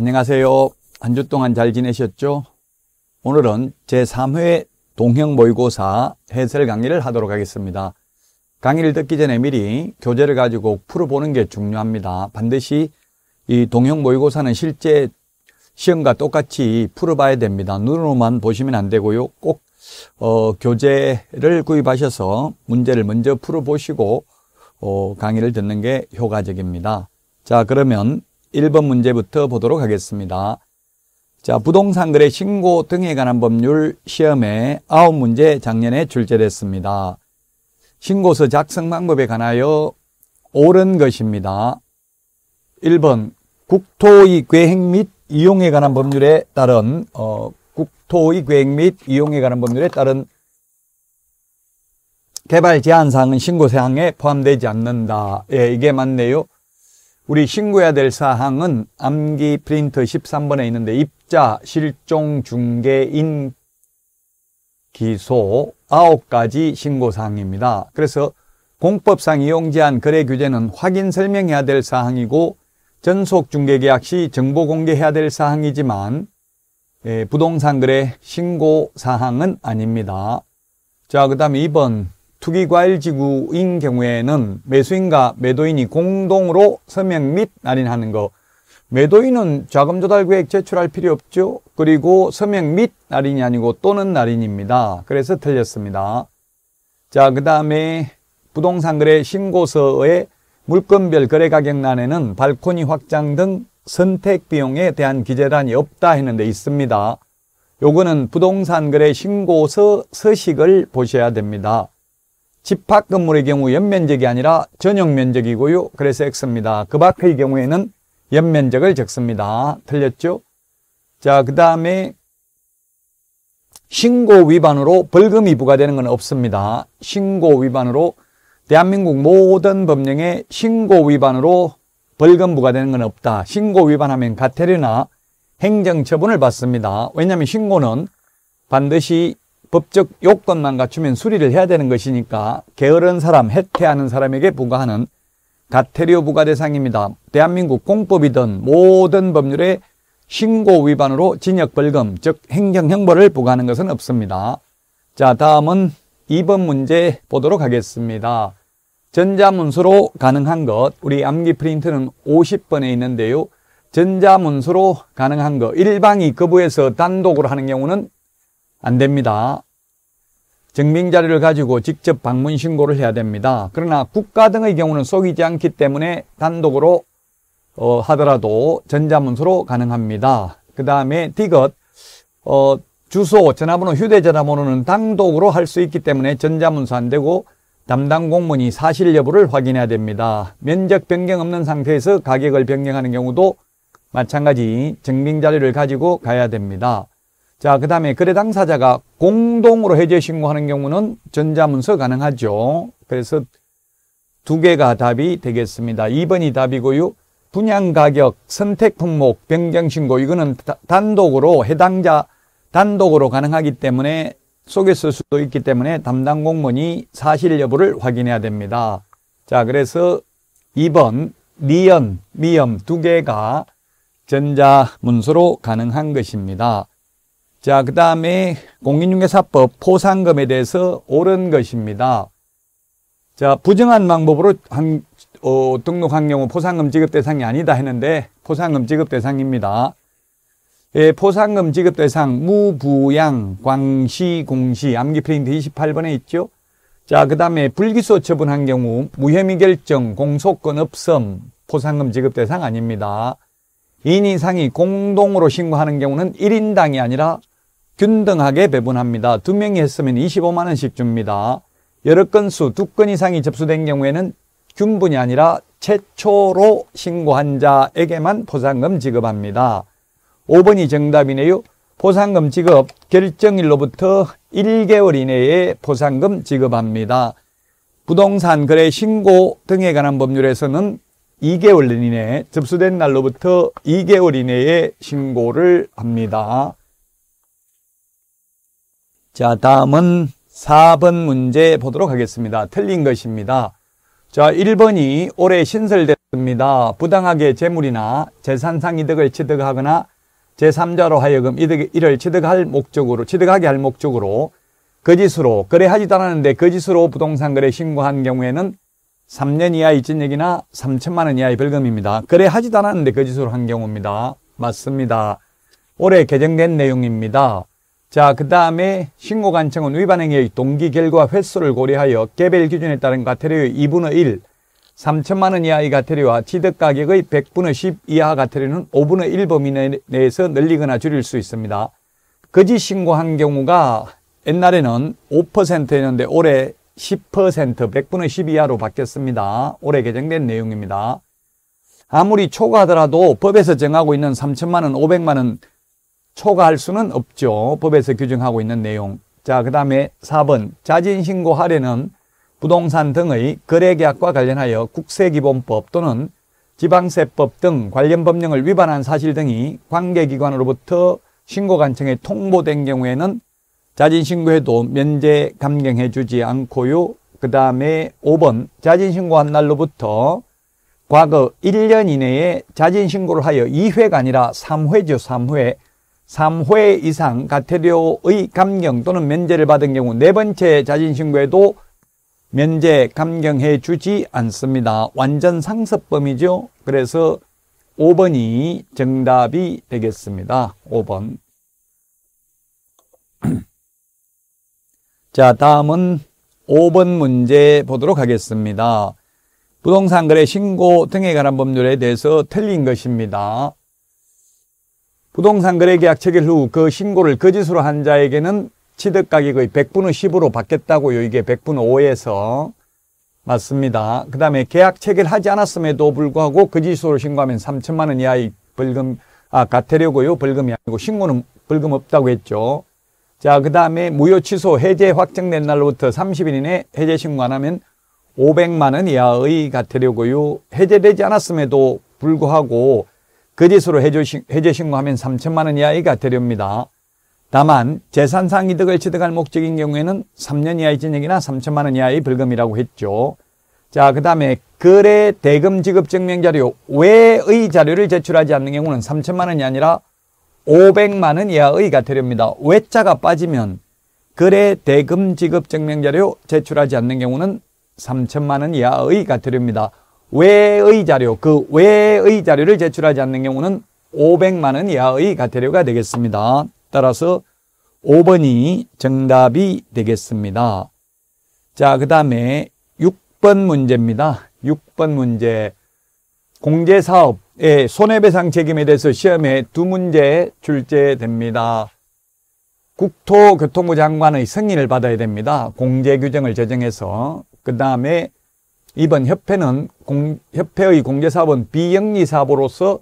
안녕하세요. 한 주 동안 잘 지내셨죠? 오늘은 제3회 동형 모의고사 해설 강의를 하도록 하겠습니다. 강의를 듣기 전에 미리 교재를 가지고 풀어보는 게 중요합니다. 반드시 이 동형 모의고사는 실제 시험과 똑같이 풀어봐야 됩니다. 눈으로만 보시면 안 되고요. 꼭 어, 교재를 구입하셔서 문제를 먼저 풀어보시고 어, 강의를 듣는 게 효과적입니다. 자 그러면 1번 문제부터 보도록 하겠습니다. 자, 부동산 거래 신고 등에 관한 법률 시험에 9문제 작년에 출제됐습니다. 신고서 작성 방법에 관하여 옳은 것입니다. 1번 국토의 계획 및 이용에 관한 법률에 따른 어, 국토의 계획 및 이용에 관한 법률에 따른 개발 제한 사항은 신고 사항에 포함되지 않는다. 예, 이게 맞네요. 우리 신고해야 될 사항은 암기 프린트 13번에 있는데 입자, 실종, 중개인, 기소 9가지 신고사항입니다. 그래서 공법상 이용 제한 거래 규제는 확인 설명해야 될 사항이고 전속 중개계약 시 정보 공개해야 될 사항이지만 예, 부동산 거래 신고 사항은 아닙니다. 자, 그 다음에 2번 투기과일지구인 경우에는 매수인과 매도인이 공동으로 서명 및 날인하는 것 매도인은 자금조달계획 제출할 필요 없죠. 그리고 서명 및 날인이 아니고 또는 날인입니다. 그래서 틀렸습니다. 자, 그 다음에 부동산 거래 신고서의 물건별 거래 가격란에는 발코니 확장 등 선택 비용에 대한 기재란이 없다 했는데 있습니다. 요거는 부동산 거래 신고서 서식을 보셔야 됩니다. 집합 건물의 경우 연면적이 아니라 전용 면적이고요. 그래서 X입니다. 그 밖의 경우에는 연면적을 적습니다. 틀렸죠? 자, 그 다음에 신고 위반으로 벌금이 부과되는 건 없습니다. 신고 위반으로 대한민국 모든 법령에 신고 위반으로 벌금 부과되는 건 없다. 신고 위반하면 가태료나 행정처분을 받습니다. 왜냐하면 신고는 반드시 법적 요건만 갖추면 수리를 해야 되는 것이니까 게으른 사람, 해태하는 사람에게 부과하는 가테리오 부과 대상입니다. 대한민국 공법이든 모든 법률에 신고 위반으로 징역 벌금, 즉 행정형벌을 부과하는 것은 없습니다. 자, 다음은 2번 문제 보도록 하겠습니다. 전자문서로 가능한 것, 우리 암기 프린트는 50번에 있는데요. 전자문서로 가능한 것, 일방이 거부해서 단독으로 하는 경우는 안 됩니다. 증빙자료를 가지고 직접 방문 신고를 해야 됩니다. 그러나 국가 등의 경우는 속이지 않기 때문에 단독으로 어, 하더라도 전자문서로 가능합니다. 그 다음에 디귿 어, 주소, 전화번호, 휴대전화번호는 단독으로 할 수 있기 때문에 전자문서 안 되고 담당 공무원이 사실 여부를 확인해야 됩니다. 면적 변경 없는 상태에서 가격을 변경하는 경우도 마찬가지 증빙 자료를 가지고 가야 됩니다. 자, 그 다음에 거래 당사자가 공동으로 해제 신고하는 경우는 전자문서 가능하죠. 그래서 두 개가 답이 되겠습니다. 2번이 답이고요. 분양 가격, 선택 품목, 변경 신고 이거는 단독으로 해당자 단독으로 가능하기 때문에 속에 쓸 수도 있기 때문에 담당 공무원이 사실 여부를 확인해야 됩니다. 자, 그래서 2번 니연, 미염 두 개가 전자문서로 가능한 것입니다. 자, 그 다음에 공인중개사법 포상금에 대해서 옳은 것입니다. 자, 부정한 방법으로 한, 어, 등록한 경우 포상금 지급 대상이 아니다 했는데 포상금 지급 대상입니다. 예, 포상금 지급 대상 무부양 광시 공시 암기 프린트 28번에 있죠. 자, 그 다음에 불기소 처분한 경우 무혐의 결정 공소권 없음 포상금 지급 대상 아닙니다. 2인 이상이 공동으로 신고하는 경우는 1인당이 아니라 균등하게 배분합니다. 두 명이 했으면 25만 원씩 줍니다. 여러 건수 두 건 이상이 접수된 경우에는 균분이 아니라 최초로 신고한 자에게만 보상금 지급합니다. 5번이 정답이네요. 보상금 지급 결정일로부터 1개월 이내에 보상금 지급합니다. 부동산 거래 신고 등에 관한 법률에서는 2개월 이내 에 접수된 날로부터 2개월 이내에 신고를 합니다. 자, 다음은 4번 문제 보도록 하겠습니다. 틀린 것입니다. 자, 1번이 올해 신설됐습니다. 부당하게 재물이나 재산상 이득을 취득하거나 제3자로 하여금 이득, 이를 취득할 목적으로, 취득하게 할 목적으로 거짓으로, 거래하지도 않았는데 거짓으로 부동산 거래 신고한 경우에는 3년 이하 의진액이나 3천만 원 이하의 벌금입니다. 거래하지도 않았는데 거짓으로 한 경우입니다. 맞습니다. 올해 개정된 내용입니다. 자, 그 다음에 신고간청은 위반행위의 동기 결과 횟수를 고려하여 개별 기준에 따른 과태료의 2분의 1, 3천만 원 이하의 과태료와 취득가격의 100분의 10 이하 과태료는 5분의 1 범위 내에서 늘리거나 줄일 수 있습니다. 거짓 신고한 경우가 옛날에는 5%였는데 올해 10%, 100분의 10 이하로 바뀌었습니다. 올해 개정된 내용입니다. 아무리 초과하더라도 법에서 정하고 있는 3천만 원, 5 0 0만원 초과할 수는 없죠. 법에서 규정하고 있는 내용. 자, 그 다음에 4번 자진신고 하려는 부동산 등의 거래계약과 관련하여 국세기본법 또는 지방세법 등 관련 법령을 위반한 사실 등이 관계기관으로부터 신고관청에 통보된 경우에는 자진신고해도 면제 감경해 주지 않고요. 그 다음에 5번 자진신고한 날로부터 과거 1년 이내에 자진신고를 하여 2회가 아니라 3회죠. 3회 3회 이상 가태료의 감경 또는 면제를 받은 경우 네 번째 자진신고에도 면제 감경해 주지 않습니다. 완전 상습범이죠. 그래서 5번이 정답이 되겠습니다. 5번. 자, 다음은 5번 문제 보도록 하겠습니다. 부동산 거래 신고 등에 관한 법률에 대해서 틀린 것입니다. 부동산 거래 계약 체결 후 그 신고를 거짓으로 그 한 자에게는 취득 가격의 100분의 10으로 받겠다고요. 이게 100분의 5에서 맞습니다. 그 다음에 계약 체결하지 않았음에도 불구하고 거짓으로 그 신고하면 3천만 원 이하의 벌금 아 과태료고요. 벌금이 아니고 신고는 벌금 없다고 했죠. 자, 그 다음에 무효 취소 해제 확정된 날로부터 30일 이내 해제 신고 안 하면 500만 원 이하의 과태료고요. 해제되지 않았음에도 불구하고 거짓으로 해제 신고하면 3천만 원 이하가 되렵니다. 다만 재산상 이득을 취득할 목적인 경우에는 3년 이하의 징역이나 3천만 원 이하의 벌금이라고 했죠. 자, 그 다음에 거래 대금 지급 증명 자료 외의 자료를 제출하지 않는 경우는 3천만 원이 아니라 500만 원 이하의가 되렵니다. 외자가 빠지면 거래 대금 지급 증명 자료 제출하지 않는 경우는 3천만 원 이하의가 되렵니다. 외의 자료, 그 외의 자료를 제출하지 않는 경우는 500만 원 이하의 과태료가 되겠습니다. 따라서 5번이 정답이 되겠습니다. 자, 그 다음에 6번 문제입니다. 6번 문제. 공제사업의 손해배상 책임에 대해서 시험에 두 문제 출제됩니다. 국토교통부 장관의 승인을 받아야 됩니다. 공제 규정을 제정해서. 그 다음에 이번 협회는 공, 협회의 공제사업은 비영리 사업으로서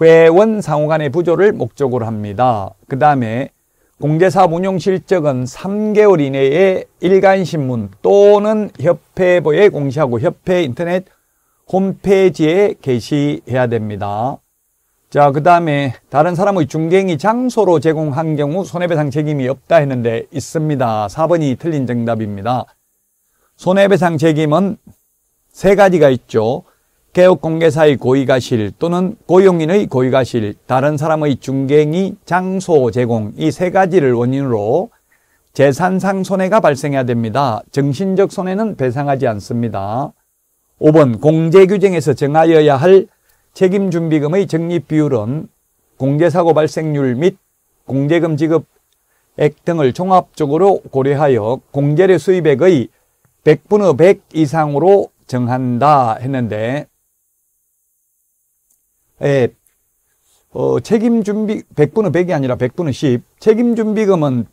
회원 상호 간의 부조를 목적으로 합니다. 그 다음에 공제사업 운용 실적은 3개월 이내에 일간신문 또는 협회부에 공시하고 협회 인터넷 홈페이지에 게시해야 됩니다. 자, 그 다음에 다른 사람의 중개행위 장소로 제공한 경우 손해배상 책임이 없다 했는데 있습니다. 4번이 틀린 정답입니다. 손해배상 책임은 세 가지가 있죠. 개업공개사의 고의가실 또는 고용인의 고의가실, 다른 사람의 중갱이, 장소 제공 이 세 가지를 원인으로 재산상 손해가 발생해야 됩니다. 정신적 손해는 배상하지 않습니다. 5번 공제규정에서 정하여야 할 책임준비금의 적립비율은 공제사고 발생률 및 공제금 지급액 등을 종합적으로 고려하여 공제료 수입액의 100분의 100 이상으로 정한다 했는데 예, 어, 책임준비 100분은 100이 아니라 100분은 10 책임준비금은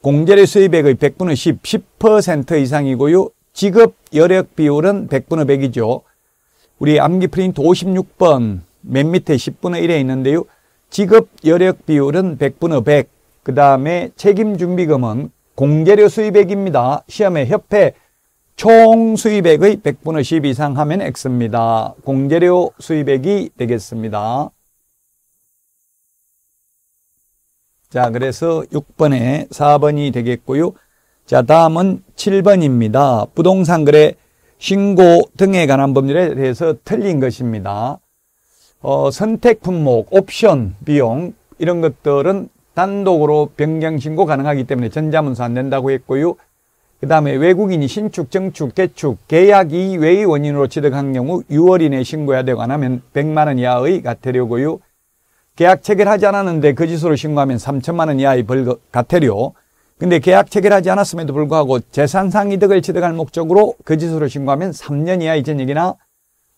공제료 수입액의 100분의 10, 10% 이상이고요. 지급 여력 비율은 100분의 100이죠. 우리 암기 프린트 56번 맨 밑에 10분의 1에 있는데요. 지급 여력 비율은 100분의 100. 그 다음에 책임 준비금은 공제료 수입액입니다. 시험에 협회 총 수입액의 100분의 10 이상 하면 X입니다. 공제료 수입액이 되겠습니다. 자, 그래서 6번에 4번이 되겠고요. 자, 다음은 7번입니다. 부동산 거래 신고 등에 관한 법률에 대해서 틀린 것입니다. 어, 선택 품목, 옵션, 비용 이런 것들은 단독으로 변경 신고 가능하기 때문에 전자문서 안 된다고 했고요. 그 다음에 외국인이 신축, 증축, 개축, 계약 이외의 원인으로 취득한 경우 6월 이내 신고해야 되고 안 하면 100만 원 이하의 가태료 고요 계약 체결하지 않았는데 거짓으로 그 신고하면 3천만 원 이하의 벌금 가태료 근데 계약 체결하지 않았음에도 불구하고 재산상 이득을 취득할 목적으로 거짓으로 그 신고하면 3년 이하의 전역이나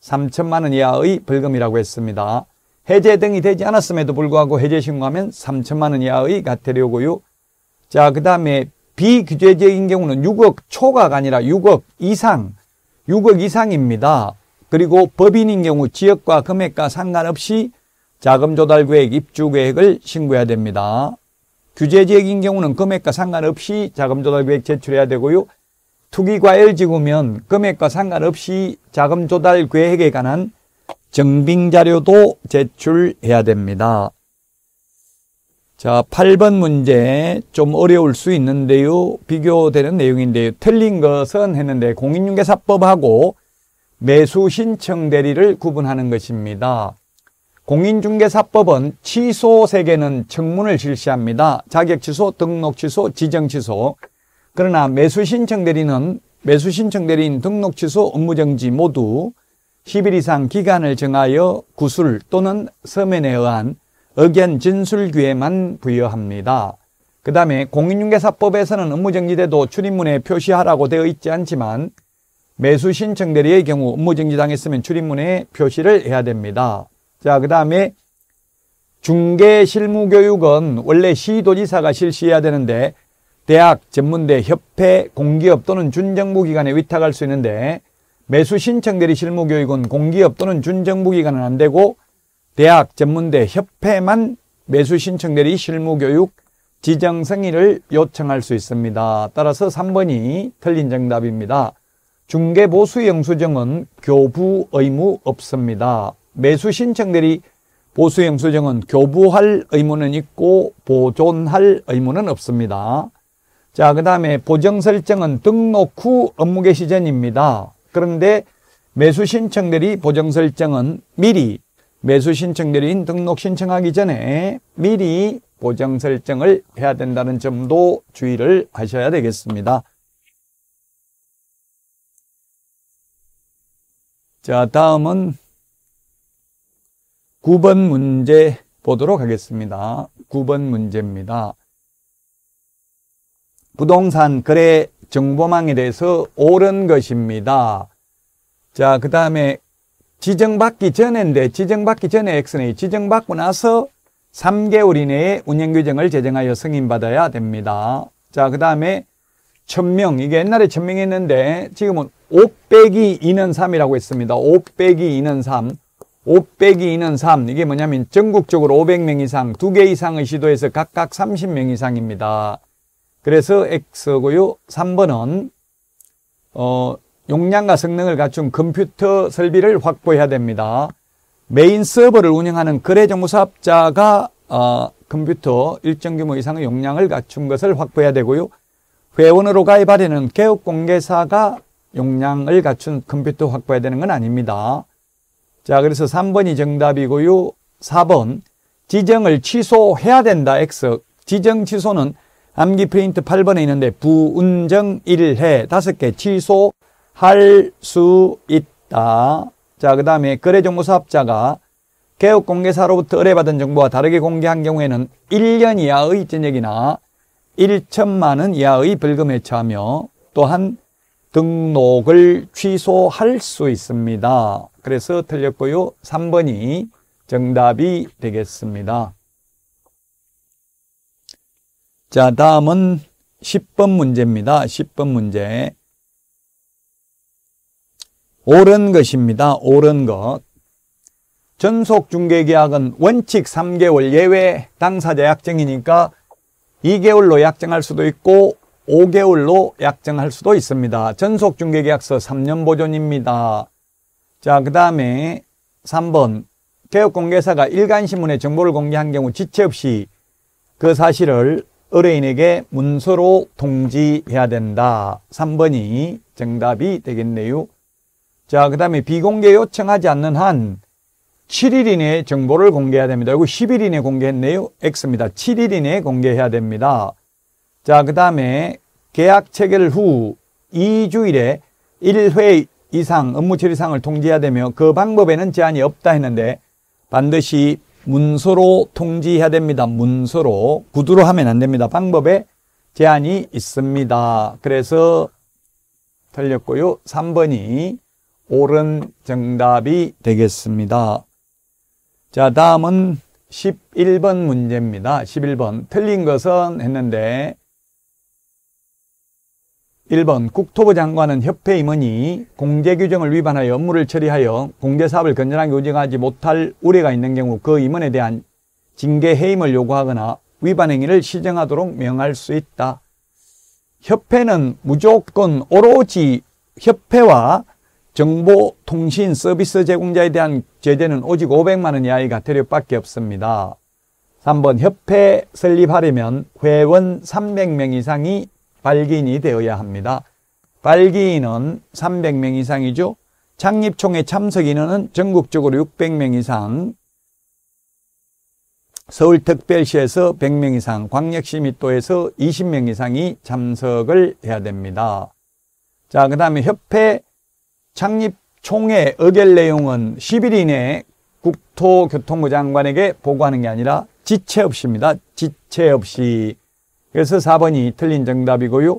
3천만 원 이하의 벌금이라고 했습니다. 해제 등이 되지 않았음에도 불구하고 해제 신고하면 3천만 원 이하의 가태료 고요 자, 그 다음에 비규제적인 경우는 6억 초과가 아니라 6억 이상, 6억 이상입니다. 그리고 법인인 경우 지역과 금액과 상관없이 자금 조달 계획, 입주 계획을 신고해야 됩니다. 규제적인 경우는 금액과 상관없이 자금 조달 계획 제출해야 되고요. 투기과열지구면 금액과 상관없이 자금 조달 계획에 관한 증빙 자료도 제출해야 됩니다. 자, 8번 문제 좀 어려울 수 있는데요. 비교되는 내용인데요. 틀린 것은 했는데 공인중개사법하고 매수신청 대리를 구분하는 것입니다. 공인중개사법은 취소 세계는 청문을 실시합니다. 자격 취소, 등록 취소, 지정 취소. 그러나 매수신청 대리는 매수신청 대리인 등록 취소, 업무정지 모두 10일 이상 기간을 정하여 구술 또는 서면에 의한 의견 진술 기회만 부여합니다. 그 다음에 공인중개사법에서는 업무정지돼도 출입문에 표시하라고 되어 있지 않지만 매수 신청 대리의 경우 업무정지 당했으면 출입문에 표시를 해야 됩니다. 자, 그 다음에 중개실무교육은 원래 시도지사가 실시해야 되는데 대학, 전문대, 협회, 공기업 또는 준정부기관에 위탁할 수 있는데 매수 신청 대리 실무교육은 공기업 또는 준정부기관은 안 되고 대학, 전문대, 협회만 매수 신청 대리 실무교육 지정 승인을 요청할 수 있습니다. 따라서 3번이 틀린 정답입니다. 중개보수 영수증은 교부 의무 없습니다. 매수 신청 대리 보수 영수증은 교부할 의무는 있고 보존할 의무는 없습니다. 자, 그 다음에 보정 설정은 등록 후 업무 개시 전입니다. 그런데 매수 신청 대리 보정 설정은 미리 매수 신청 내린 등록 신청하기 전에 미리 보정 설정을 해야 된다는 점도 주의를 하셔야 되겠습니다. 자, 다음은 9번 문제 보도록 하겠습니다. 9번 문제입니다. 부동산 거래 정보망에 대해서 옳은 것입니다. 자, 그 다음에 지정받기 전인데 지정받기 전에 엑스레이 지정받고 나서 3개월 이내에 운영규정을 제정하여 승인받아야 됩니다. 자, 그 다음에 천명 이게 옛날에 천명 했는데 지금은 5 빼기 2는 3이라고 했습니다. 5 빼기 2는 3 5 빼기 2는 3 이게 뭐냐면 전국적으로 500명 이상 두 개 이상의 시도에서 각각 30명 이상입니다. 그래서 X고요. 3번은 어, 용량과 성능을 갖춘 컴퓨터 설비를 확보해야 됩니다. 메인 서버를 운영하는 거래정보사업자가 어, 컴퓨터 일정 규모 이상의 용량을 갖춘 것을 확보해야 되고요. 회원으로 가입하려는 개업공개사가 용량을 갖춘 컴퓨터 확보해야 되는 건 아닙니다. 자, 그래서 3번이 정답이고요. 4번 지정을 취소해야 된다 X. 지정 취소는 암기 프린트 8번에 있는데 부운정 1회 5개 취소 할수 있다. 자, 그 다음에 거래정보사업자가 개업공개사로부터 의뢰받은 정보와 다르게 공개한 경우에는 1년 이하의 전역이나 1천만 원 이하의 벌금에 처하며 또한 등록을 취소할 수 있습니다. 그래서 틀렸고요. 3번이 정답이 되겠습니다. 자, 다음은 10번 문제입니다. 10번 문제. 옳은 것입니다. 옳은 것. 전속 중개계약은 원칙 3개월 예외 당사자 약정이니까 2개월로 약정할 수도 있고 5개월로 약정할 수도 있습니다. 전속 중개계약서 3년 보존입니다. 자, 그 다음에 3번 개업공개사가 일간신문에 정보를 공개한 경우 지체 없이 그 사실을 의뢰인에게 문서로 통지해야 된다. 3번이 정답이 되겠네요. 자, 그 다음에 비공개 요청하지 않는 한 7일 이내에 정보를 공개해야 됩니다. 이거 10일 이내에 공개했네요. X입니다. 7일 이내에 공개해야 됩니다. 자, 그 다음에 계약 체결 후 2주일에 1회 이상 업무 처리상을 통지해야 되며 그 방법에는 제한이 없다 했는데 반드시 문서로 통지해야 됩니다. 문서로. 구두로 하면 안 됩니다. 방법에 제한이 있습니다. 그래서 틀렸고요. 3번이 옳은 정답이 되겠습니다. 자, 다음은 11번 문제입니다. 11번. 틀린 것은 했는데 1번 국토부 장관은 협회 임원이 공제 규정을 위반하여 업무를 처리하여 공제 사업을 건전하게 운영하지 못할 우려가 있는 경우 그 임원에 대한 징계 해임을 요구하거나 위반 행위를 시정하도록 명할 수 있다. 협회는 무조건 오로지 협회와 정보통신 서비스 제공자에 대한 제재는 오직 500만 원 이하의 과태료밖에 없습니다. 3번 협회 설립하려면 회원 300명 이상이 발기인이 되어야 합니다. 발기인은 300명 이상이죠. 창립총회 참석인원은 전국적으로 600명 이상, 서울특별시에서 100명 이상, 광역시 밑도에서 20명 이상이 참석을 해야 됩니다. 자, 그 다음에 협회 창립총회 의결 내용은 10일 이내에 국토교통부 장관에게 보고하는 게 아니라 지체 없이입니다. 지체 없이. 그래서 4번이 틀린 정답이고요.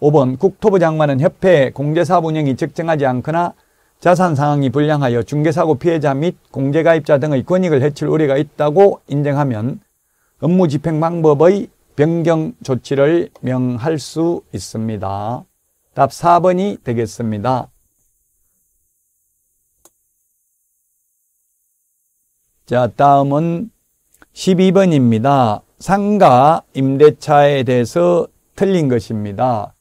5번 국토부 장관은 협회 공제사업 운영이 적정하지 않거나 자산 상황이 불량하여 중개사고 피해자 및 공제가입자 등의 권익을 해칠 우려가 있다고 인정하면 업무 집행 방법의 변경 조치를 명할 수 있습니다. 답 4번이 되겠습니다. 자, 다음은 12번입니다. 상가 임대차에 대해서 틀린 것입니다.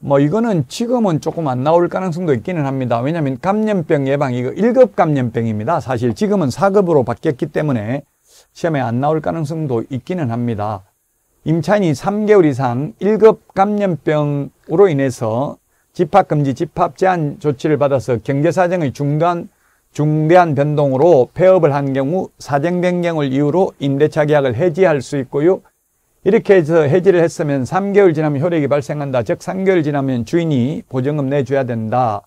뭐 이거는 지금은 조금 안 나올 가능성도 있기는 합니다. 왜냐하면 감염병 예방 이거 1급 감염병입니다. 사실 지금은 4급으로 바뀌었기 때문에 시험에 안 나올 가능성도 있기는 합니다. 임차인이 3개월 이상 1급 감염병으로 인해서 집합금지, 집합제한 조치를 받아서 경제사정의 중단 중대한 변동으로 폐업을 한 경우 사정 변경을 이유로 임대차 계약을 해지할 수 있고요. 이렇게 해서 해지를 했으면 3개월 지나면 효력이 발생한다. 즉 3개월 지나면 주인이 보증금 내줘야 된다.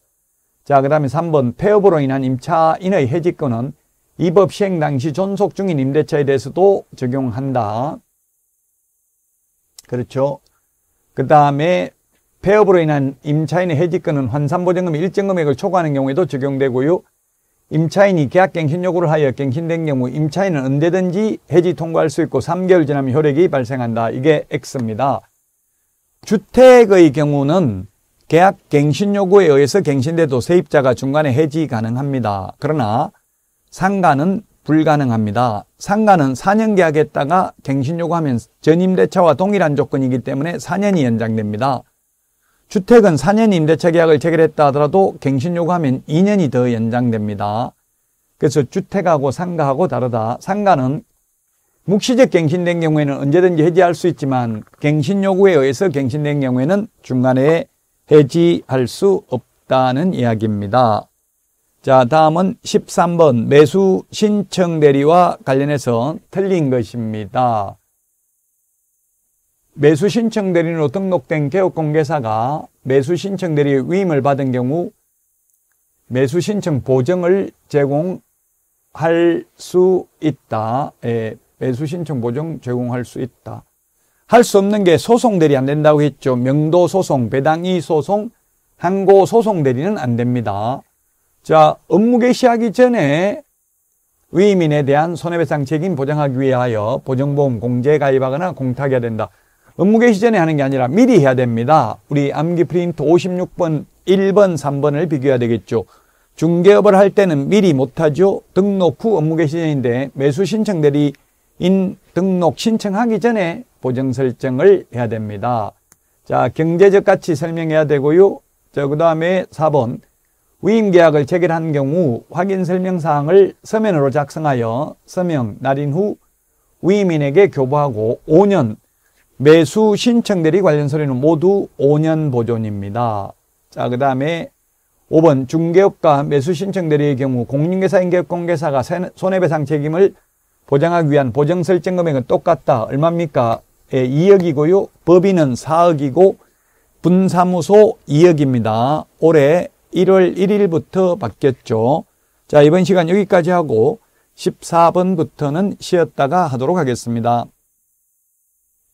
자, 그 다음에 3번 폐업으로 인한 임차인의 해지권은 입법 시행 당시 존속 중인 임대차에 대해서도 적용한다. 그렇죠. 그 다음에 폐업으로 인한 임차인의 해지권은 환산보증금 일정 금액을 초과하는 경우에도 적용되고요. 임차인이 계약갱신 요구를 하여 갱신된 경우 임차인은 언제든지 해지 통과할 수 있고 3개월 지나면 효력이 발생한다. 이게 X입니다. 주택의 경우는 계약 갱신 요구에 의해서 갱신돼도 세입자가 중간에 해지 가능합니다. 그러나 상가는 불가능합니다. 상가는 4년 계약했다가 갱신 요구하면 전임대차와 동일한 조건이기 때문에 4년이 연장됩니다. 주택은 4년 임대차 계약을 체결했다 하더라도 갱신 요구하면 2년이 더 연장됩니다. 그래서 주택하고 상가하고 다르다. 상가는 묵시적 갱신된 경우에는 언제든지 해지할 수 있지만 갱신 요구에 의해서 갱신된 경우에는 중간에 해지할 수 없다는 이야기입니다. 자, 다음은 13번 매수 신청 대리와 관련해서 틀린 것입니다. 매수 신청 대리로 등록된 개업 공개사가 매수 신청 대리 위임을 받은 경우 매수 신청 보증을 제공할 수 있다. 예, 매수 신청 보증 제공할 수 있다. 할 수 없는 게 소송 대리 안 된다고 했죠. 명도 소송, 배당이 소송, 항고 소송 대리는 안 됩니다. 자, 업무 개시하기 전에 위임인에 대한 손해배상 책임 보장하기 위하여 보증보험 공제 가입하거나 공탁해야 된다. 업무 개시 전에 하는 게 아니라 미리 해야 됩니다. 우리 암기 프린트 56번, 1번, 3번을 비교해야 되겠죠. 중개업을 할 때는 미리 못하죠. 등록 후 업무 개시 전인데 매수 신청 대리인 등록 신청하기 전에 보증 설정을 해야 됩니다. 자, 경제적 가치 설명해야 되고요. 저그 다음에 4번. 위임 계약을 체결한 경우 확인 설명 사항을 서면으로 작성하여 서명, 날인 후 위임인에게 교부하고 5년 매수 신청 대리 관련 서류는 모두 5년 보존입니다. 자, 그 다음에 5번 중개업과 매수 신청 대리의 경우 공인계개사인 기업공개사가 손해배상 책임을 보장하기 위한 보정 설정 금액은 똑같다. 얼마입니까? 예, 2억이고요. 법인은 4억이고 분사무소 2억입니다. 올해 1월 1일부터 바뀌었죠. 자, 이번 시간 여기까지 하고 14번부터는 쉬었다가 하도록 하겠습니다.